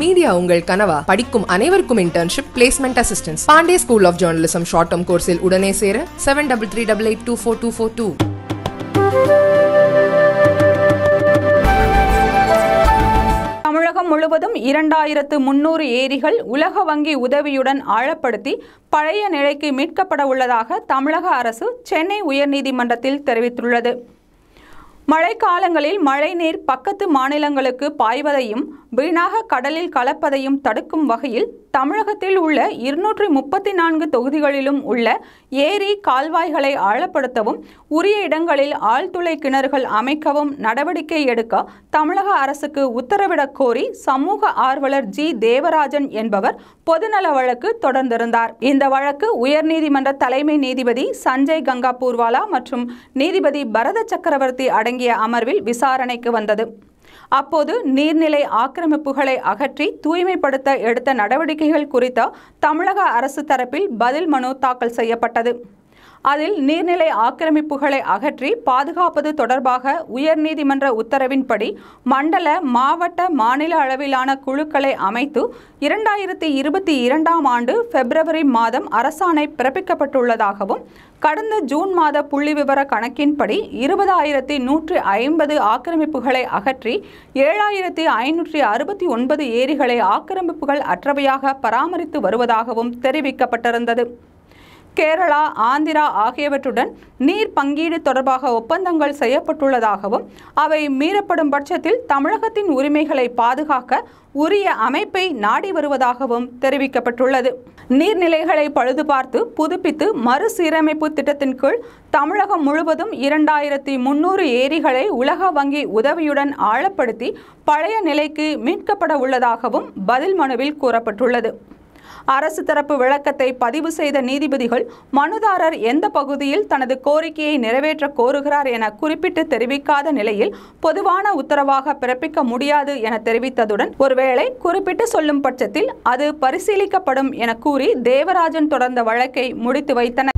media உங்கள் கனவா படிக்கும் அனைவருக்கும் internship placement assistance Pandey school of journalism short term கோர்ஸில் உடனே சேர seven double three double eight two four two four two Tamilagam முழுவதும் இரண்டாயிரத்து முன்னூறு ஏரிகள் உலக வங்கி உதவியுடன் ஆழப்படுத்தி பழைய நிலைக்கு மீட்கப்பட உள்ளதாக தமிழக அரசு சென்னை உயர்நீதிமன்றத்தில் தெரிவித்துள்ளது மழைக்காலங்களில் மழைநீர் பக்கத்து மாநிலங்களுக்கு பாய்வதையும் வீணாக கடலில் கலப்பதையும் தடுக்கும் வகையில் தமிழகத்தில் உள்ள இருநூற்றி முப்பத்தி நான்கு தொகுதிகளிலும் உள்ள ஏரி கால்வாய்களை ஆழப்படுத்தவும் உரிய இடங்களில் ஆழ்துளை கிணறுகள் அமைக்கவும் நடவடிக்கை எடுக்க தமிழக அரசுக்கு உத்தரவிடக் கோரி சமூக ஆர்வலர் ஜி தேவராஜன் என்பவர் பொதுநல வழக்கு தொடர்ந்திருந்தார் இந்த வழக்கு உயர்நீதிமன்ற தலைமை நீதிபதி சஞ்சய் கங்கா பூர்வாலா மற்றும் நீதிபதி பரத சக்கரவர்த்தி அடை அடங்கிய அமர்வில் விசாரணைக்கு வந்தது அப்போது நீர்நிலை ஆக்கிரமிப்புகளை அகற்றி தூய்மைப்படுத்த எடுத்த நடவடிக்கைகள் குறித்த தமிழக அரசு தரப்பில் பதில் மனு தாக்கல் செய்யப்பட்டது அதில் நீர்நிலை ஆக்கிரமிப்புகளை அகற்றி பாதுகாப்பது தொடர்பாக உயர்நீதிமன்ற உத்தரவின்படி மண்டல மாவட்ட மாநில அளவிலான குழுக்களை அமைத்து இரண்டாயிரத்தி இருபத்தி இரண்டாம் ஆண்டு பிப்ரவரி மாதம் அரசாணை பிறப்பிக்கப்பட்டுள்ளதாகவும் கடந்த ஜூன் மாத புள்ளிவிவர கணக்கின்படி இருபதாயிரத்தி நூற்றி ஐம்பது ஆக்கிரமிப்புகளை அகற்றி ஏழாயிரத்தி ஐநூற்றி அறுபத்தி ஒன்பது ஏரிகளை ஆக்கிரமிப்புகள் அற்றவையாக பராமரித்து வருவதாகவும் தெரிவிக்கப்பட்டிருந்தது கேரளா ஆந்திரா ஆகியவற்றுடன் நீர் பங்கீடு தொடர்பாக ஒப்பந்தங்கள் செய்யப்பட்டுள்ளதாகவும் அவை மீறப்படும் பட்சத்தில் தமிழகத்தின் உரிமைகளை பாதுகாக்க உரிய அமைப்பை நாடி வருவதாகவும் தெரிவிக்கப்பட்டுள்ளது நீர்நிலைகளை பழுது பார்த்து புதுப்பித்து மறுசீரமைப்பு திட்டத்தின் கீழ் தமிழகம் முழுவதும் இரண்டாயிரத்தி முன்னூறு ஏரிகளை உலக வங்கி உதவியுடன் ஆழப்படுத்தி பழைய நிலைக்கு மீட்கப்பட உள்ளதாகவும் பதில் மனுவில் கூறப்பட்டுள்ளது அரசு தரப்பு விளக்கத்தை பதிவு செய்த நீதிபதிகள் மனுதாரர் எந்த பகுதியில் தனது கோரிக்கையை நிறைவேற்ற கோருகிறார் என குறிப்பிட்டு தெரிவிக்காத நிலையில் பொதுவான உத்தரவாக பிறப்பிக்க முடியாது என தெரிவித்ததுடன் ஒருவேளை குறிப்பிட்டு சொல்லும் பட்சத்தில் அது பரிசீலிக்கப்படும் என கூறி தேவராஜன் தொடர்ந்த வழக்கை முடித்து வைத்தனர்